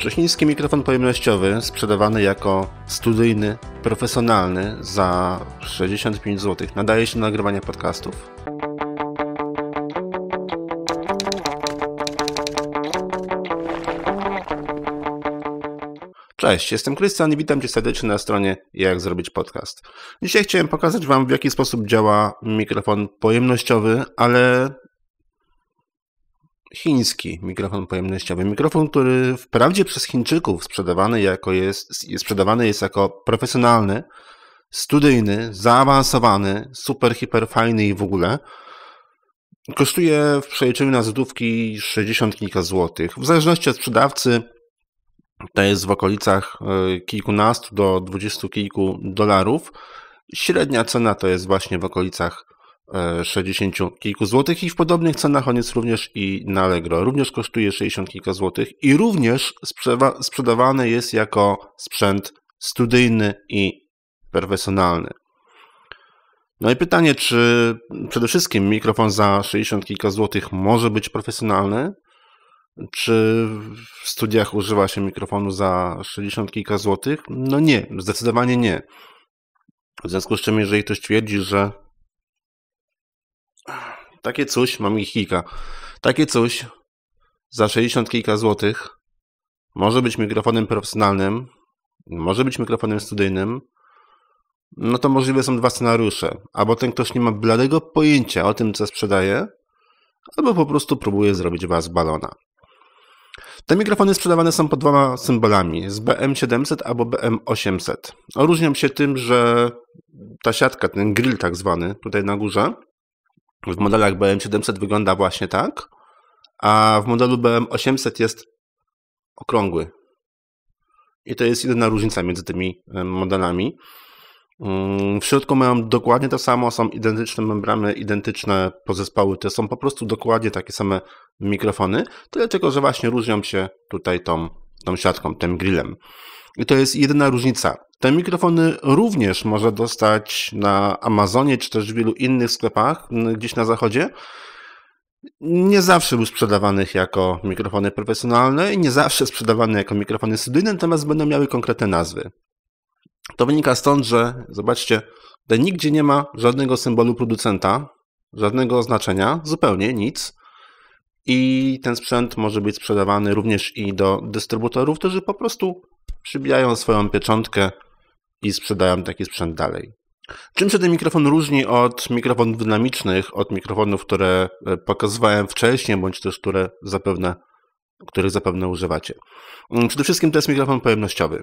Szczeciński mikrofon pojemnościowy sprzedawany jako studyjny, profesjonalny za 65 zł nadaje się do nagrywania podcastów. Cześć, jestem Krystian i witam Cię serdecznie na stronie Jak Zrobić Podcast. Dzisiaj chciałem pokazać Wam, w jaki sposób działa mikrofon pojemnościowy, ale chiński mikrofon pojemnościowy. Mikrofon, który wprawdzie przez Chińczyków sprzedawany, jako jest, sprzedawany jest jako profesjonalny, studyjny, zaawansowany, super, hiper fajny i w ogóle. Kosztuje w przeliczeniu na złotówki 60 kilka złotych. W zależności od sprzedawcy to jest w okolicach e, kilkunastu do dwudziestu kilku dolarów. Średnia cena to jest właśnie w okolicach 60 e, kilku złotych i w podobnych cenach on jest również i na Allegro. Również kosztuje 60 kilka złotych i również sprzedawany jest jako sprzęt studyjny i profesjonalny. No i pytanie, czy przede wszystkim mikrofon za 60 kilka złotych może być profesjonalny? Czy w studiach używa się mikrofonu za 60 kilka złotych? No nie, zdecydowanie nie. W związku z czym, jeżeli ktoś twierdzi, że takie coś, mam ich kilka, takie coś za 60 kilka złotych może być mikrofonem profesjonalnym, może być mikrofonem studyjnym, no to możliwe są dwa scenariusze. Albo ten ktoś nie ma bladego pojęcia o tym, co sprzedaje, albo po prostu próbuje zrobić was balona. Te mikrofony sprzedawane są pod dwoma symbolami, z BM700 albo BM800. Różnią się tym, że ta siatka, ten grill tak zwany tutaj na górze, w modelach BM700 wygląda właśnie tak, a w modelu BM800 jest okrągły. I to jest jedyna różnica między tymi modelami. Mm, w środku mają dokładnie to samo, są identyczne membrany, identyczne pozespoły, to są po prostu dokładnie takie same mikrofony, tyle tylko, że właśnie różnią się tutaj tą, tą siatką, tym grillem. I to jest jedyna różnica te mikrofony również może dostać na Amazonie czy też w wielu innych sklepach gdzieś na zachodzie. Nie zawsze był sprzedawanych jako mikrofony profesjonalne i nie zawsze sprzedawane jako mikrofony studyjne, natomiast będą miały konkretne nazwy. To wynika stąd, że zobaczcie, tutaj nigdzie nie ma żadnego symbolu producenta, żadnego oznaczenia, zupełnie nic. I ten sprzęt może być sprzedawany również i do dystrybutorów, którzy po prostu przybijają swoją pieczątkę i sprzedają taki sprzęt dalej. Czym się ten mikrofon różni od mikrofonów dynamicznych, od mikrofonów, które e, pokazywałem wcześniej, bądź też które zapewne, których zapewne używacie? Mm, przede wszystkim to jest mikrofon pojemnościowy,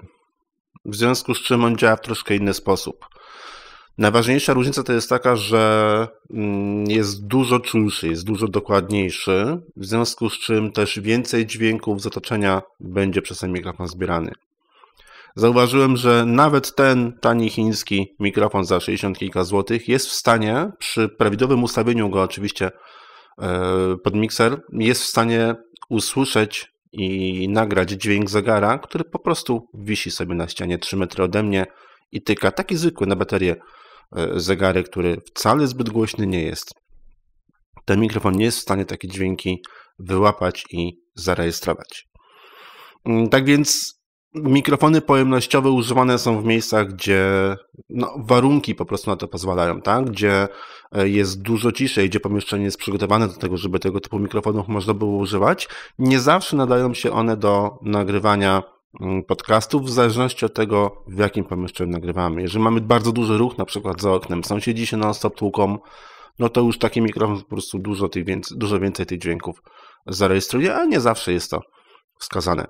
w związku z czym on działa w troszkę inny sposób. Najważniejsza różnica to jest taka, że mm, jest dużo czulszy, jest dużo dokładniejszy, w związku z czym też więcej dźwięków z otoczenia będzie przez ten mikrofon zbierany. Zauważyłem, że nawet ten tani chiński mikrofon za 60 kilka złotych jest w stanie, przy prawidłowym ustawieniu go oczywiście e, pod mikser, jest w stanie usłyszeć i nagrać dźwięk zegara, który po prostu wisi sobie na ścianie 3 metry ode mnie i tyka taki zwykły na baterię e, zegarek, który wcale zbyt głośny nie jest. Ten mikrofon nie jest w stanie takie dźwięki wyłapać i zarejestrować. Mm, tak więc mikrofony pojemnościowe używane są w miejscach, gdzie no, warunki po prostu na to pozwalają, tak? gdzie e, jest dużo ciszej, gdzie pomieszczenie jest przygotowane do tego, żeby tego typu mikrofonów można było używać. Nie zawsze nadają się one do nagrywania mm, podcastów, w zależności od tego, w jakim pomieszczeniu nagrywamy. Jeżeli mamy bardzo duży ruch, na przykład za oknem, sąsiedzi się non-stop tłuką, no to już taki mikrofon po prostu dużo, tych więcej, dużo więcej tych dźwięków zarejestruje, a nie zawsze jest to wskazane.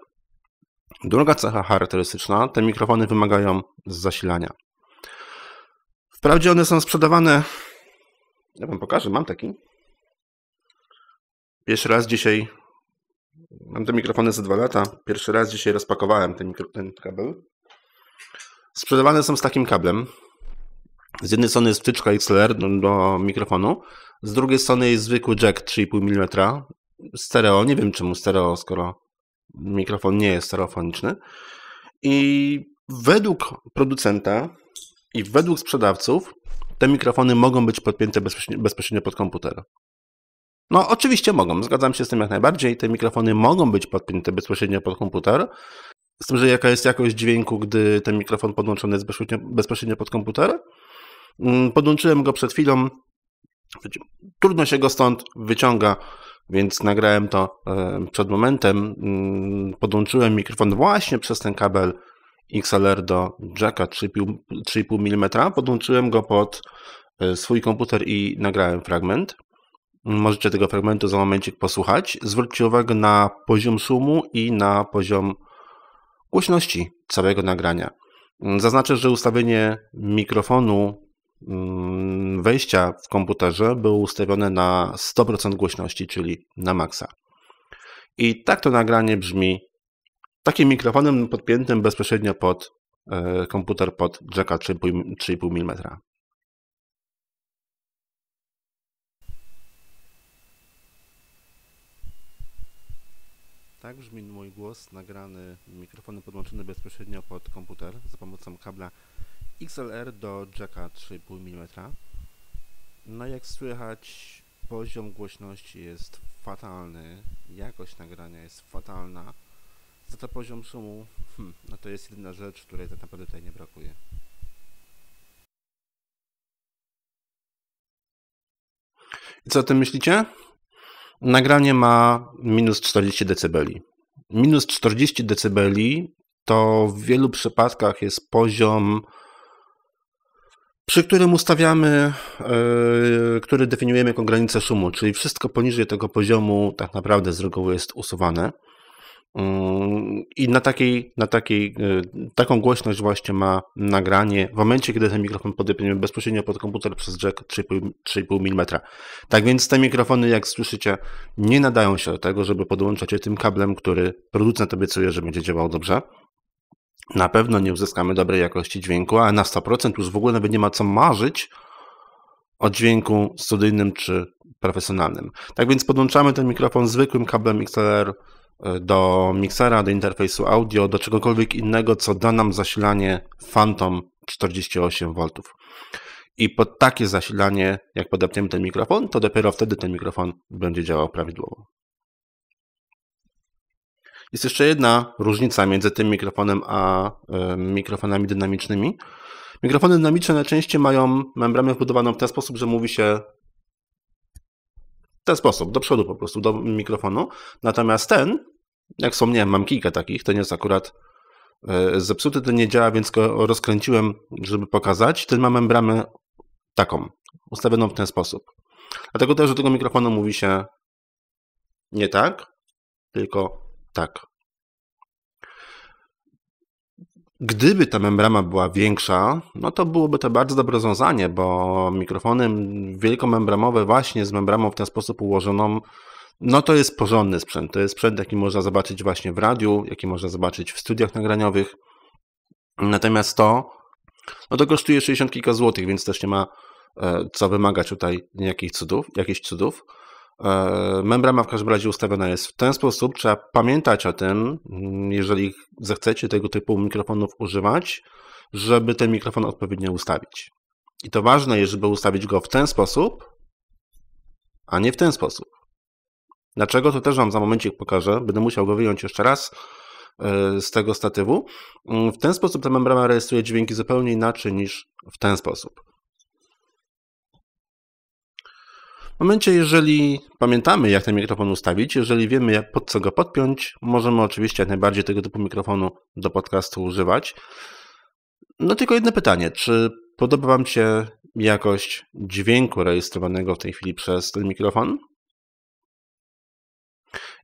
Druga cecha charakterystyczna, te mikrofony wymagają zasilania. Wprawdzie one są sprzedawane, ja wam pokażę, mam taki. Pierwszy raz dzisiaj, mam te mikrofony za dwa lata, pierwszy raz dzisiaj rozpakowałem ten, ten kabel. Sprzedawane są z takim kablem. Z jednej strony jest wtyczka XLR do mikrofonu, z drugiej strony jest zwykły jack 3,5 mm stereo. Nie wiem czemu stereo, skoro mikrofon nie jest stereofoniczny. I według producenta i według sprzedawców te mikrofony mogą być podpięte bezpośrednio, pod komputer. No, oczywiście mogą, zgadzam się z tym jak najbardziej. Te mikrofony mogą być podpięte bezpośrednio pod komputer. Z tym, że jaka jest jakość dźwięku, gdy ten mikrofon podłączony jest bezpośrednio, bezpośrednio pod komputer. Mm, podłączyłem go przed chwilą, Trudno się go stąd wyciąga, więc nagrałem to przed momentem. Mm, podłączyłem mikrofon właśnie przez ten kabel XLR do jacka 3,5 mm. Podłączyłem go pod e, swój komputer i nagrałem fragment. Możecie tego fragmentu za momencik posłuchać. Zwróćcie uwagę na poziom szumu i na poziom głośności całego nagrania. Zaznaczę, że ustawienie mikrofonu Mm, wejścia w komputerze było ustawione na 100% głośności, czyli na maksa. I tak to nagranie brzmi takim mikrofonem podpiętym bezpośrednio pod e, komputer pod jacka 3,5 mm. Tak brzmi mój głos nagrany mikrofonem podłączony bezpośrednio pod komputer za pomocą kabla XLR do jacka 3,5 mm. No jak słychać poziom głośności jest fatalny, jakość nagrania jest fatalna, za to poziom szumu, hmm, no to jest jedyna rzecz, której tak naprawdę tutaj nie brakuje. co o tym myślicie? Nagranie ma minus 40 dB. Minus 40 dB to w wielu przypadkach jest poziom przy którym ustawiamy, yy, który definiujemy jako granicę szumu, czyli wszystko poniżej tego poziomu tak naprawdę z reguły jest usuwane. Mm, I na takiej, na takiej, e, taką głośność właśnie ma nagranie w momencie, kiedy ten mikrofon podepniemy bezpośrednio pod komputer przez jack 3,5 mm. Tak więc te mikrofony, jak słyszycie, nie nadają się do tego, żeby podłączać je tym kablem, który producent obiecuje, że będzie działał dobrze na pewno nie uzyskamy dobrej jakości dźwięku, a na 100% już w ogóle nawet nie ma co marzyć o dźwięku studyjnym czy profesjonalnym. Tak więc podłączamy ten mikrofon zwykłym kablem XLR e, do miksera, do interfejsu audio, do czegokolwiek innego, co da nam zasilanie Phantom 48V. I pod takie zasilanie, jak podepniemy ten mikrofon, to dopiero wtedy ten mikrofon będzie działał prawidłowo. Jest jeszcze jedna różnica między tym mikrofonem a e, mikrofonami dynamicznymi. Mikrofony dynamiczne najczęściej mają membranę wbudowaną w ten sposób, że mówi się w ten sposób, do przodu po prostu, do mikrofonu. Natomiast ten, jak wspomniałem, mam kilka takich, ten jest akurat e, zepsuty, ten nie działa, więc go rozkręciłem, żeby pokazać. Ten ma membranę taką, ustawioną w ten sposób. Dlatego też do tego mikrofonu mówi się nie tak, tylko tak. Gdyby ta membrana była większa, no to byłoby to bardzo dobre rozwiązanie, bo mikrofony wielkomembramowe właśnie z membraną w ten sposób ułożoną, no to jest porządny sprzęt. To jest sprzęt, jaki można zobaczyć właśnie w radiu, jaki można zobaczyć w studiach nagraniowych. Natomiast to, no to kosztuje 60 kilka złotych, więc też nie ma e, co wymagać tutaj jakichś cudów, jakichś cudów. E, membrana w każdym razie ustawiona jest w ten sposób. Trzeba pamiętać o tym, mm, jeżeli zechcecie tego typu mikrofonów używać, żeby ten mikrofon odpowiednio ustawić. I to ważne jest, żeby ustawić go w ten sposób, a nie w ten sposób. Dlaczego? To też Wam za momencik pokażę. Będę musiał go wyjąć jeszcze raz e, z tego statywu. Mm, w ten sposób ta membrana rejestruje dźwięki zupełnie inaczej niż w ten sposób. W momencie, jeżeli pamiętamy, jak ten mikrofon ustawić, jeżeli wiemy, pod co go podpiąć, możemy oczywiście jak najbardziej tego typu mikrofonu do podcastu używać. No tylko jedno pytanie, czy podoba Wam się jakość dźwięku rejestrowanego w tej chwili przez ten mikrofon?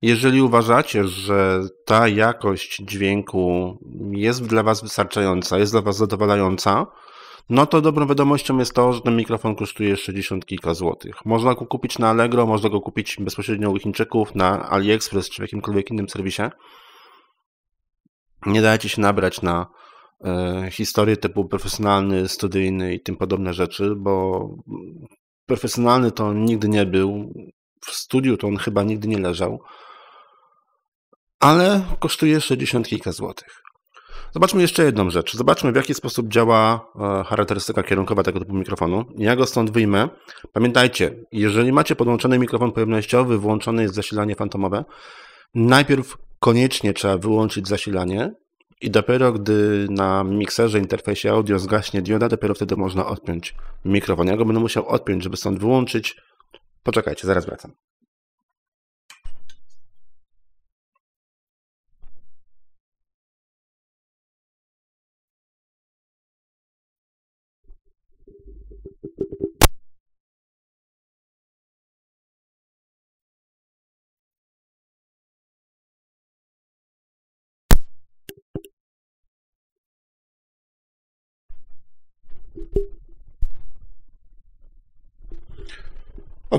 Jeżeli uważacie, że ta jakość dźwięku jest dla Was wystarczająca, jest dla Was zadowalająca, no to dobrą wiadomością jest to, że ten mikrofon kosztuje 60 kilka złotych. Można go kupić na Allegro, można go kupić bezpośrednio u Chińczyków, na AliExpress czy w jakimkolwiek innym serwisie. Nie dajcie się nabrać na e, historię typu profesjonalny, studyjny i tym podobne rzeczy, bo profesjonalny to on nigdy nie był, w studiu to on chyba nigdy nie leżał, ale kosztuje 60 kilka złotych. Zobaczmy jeszcze jedną rzecz. Zobaczmy, w jaki sposób działa e, charakterystyka kierunkowa tego typu mikrofonu. Ja go stąd wyjmę. Pamiętajcie, jeżeli macie podłączony mikrofon pojemnościowy, włączone jest zasilanie fantomowe, najpierw koniecznie trzeba wyłączyć zasilanie i dopiero gdy na mikserze, interfejsie audio zgaśnie dioda, dopiero wtedy można odpiąć mikrofon. Ja go będę musiał odpiąć, żeby stąd wyłączyć. Poczekajcie, zaraz wracam.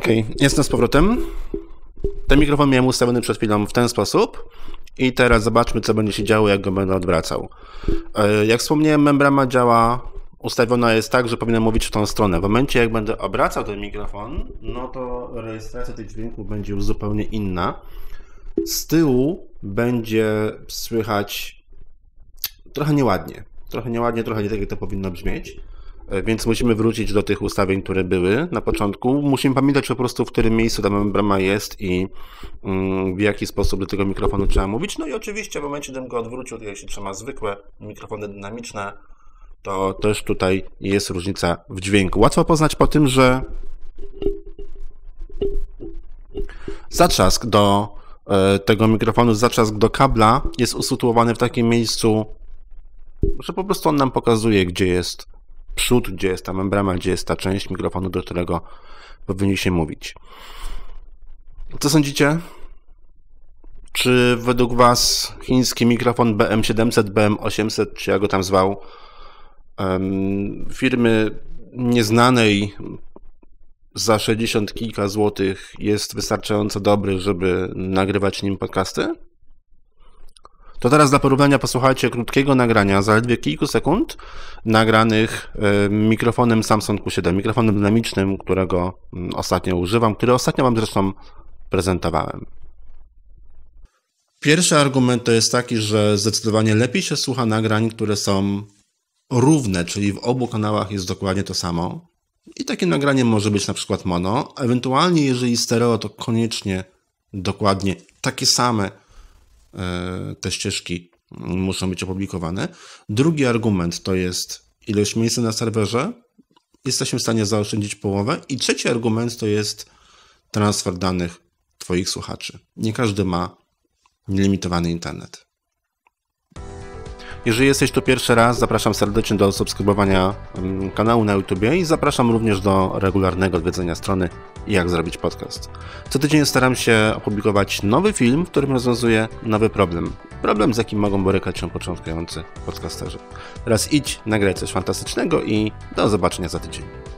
Okej, okay, jestem z powrotem. Ten mikrofon miałem ustawiony przed chwilą w ten sposób. I teraz zobaczmy, co będzie się działo, jak go będę odwracał. E, jak wspomniałem, membrana działa, ustawiona jest tak, że powinna mówić w tą stronę. W momencie, jak będę obracał ten mikrofon, no to rejestracja tych dźwięków będzie już zupełnie inna. Z tyłu będzie słychać trochę nieładnie. Trochę nieładnie, trochę nie tak, jak to powinno brzmieć. E, więc musimy wrócić do tych ustawień, które były na początku. Musimy pamiętać po prostu, w którym miejscu ta membrana jest i mm, w jaki sposób do tego mikrofonu trzeba mówić. No i oczywiście w momencie, gdybym go odwrócił, tak jak się trzyma zwykłe mikrofony dynamiczne, to też tutaj jest różnica w dźwięku. Łatwo poznać po tym, że zatrzask do e, tego mikrofonu, zatrzask do kabla jest usytuowany w takim miejscu, że po prostu on nam pokazuje, gdzie jest przód, gdzie jest ta membrana, gdzie jest ta część mikrofonu, do którego powinni się mówić. Co sądzicie? Czy według Was chiński mikrofon BM700, BM800, czy ja go tam zwał, firmy nieznanej za 60 kilka złotych jest wystarczająco dobry, żeby nagrywać nim podcasty? To teraz dla porównania posłuchajcie krótkiego nagrania, zaledwie kilku sekund, nagranych mikrofonem Samsung Q7, mikrofonem dynamicznym, którego mm, ostatnio używam, który ostatnio Wam zresztą prezentowałem. Pierwszy argument to jest taki, że zdecydowanie lepiej się słucha nagrań, które są równe, czyli w obu kanałach jest dokładnie to samo. I takie nagranie może być na przykład mono, ewentualnie jeżeli stereo, to koniecznie dokładnie takie same E, te ścieżki muszą być opublikowane. Drugi argument to jest ilość miejsca na serwerze. Jesteśmy w stanie zaoszczędzić połowę. I trzeci argument to jest transfer danych Twoich słuchaczy. Nie każdy ma nielimitowany internet. Jeżeli jesteś tu pierwszy raz, zapraszam serdecznie do subskrybowania kanału na YouTube i zapraszam również do regularnego odwiedzenia strony Jak zrobić podcast. Co tydzień staram się opublikować nowy film, w którym rozwiązuję nowy problem. Problem, z jakim mogą borykać się początkujący podcasterzy. Raz idź, nagraj coś fantastycznego i do zobaczenia za tydzień.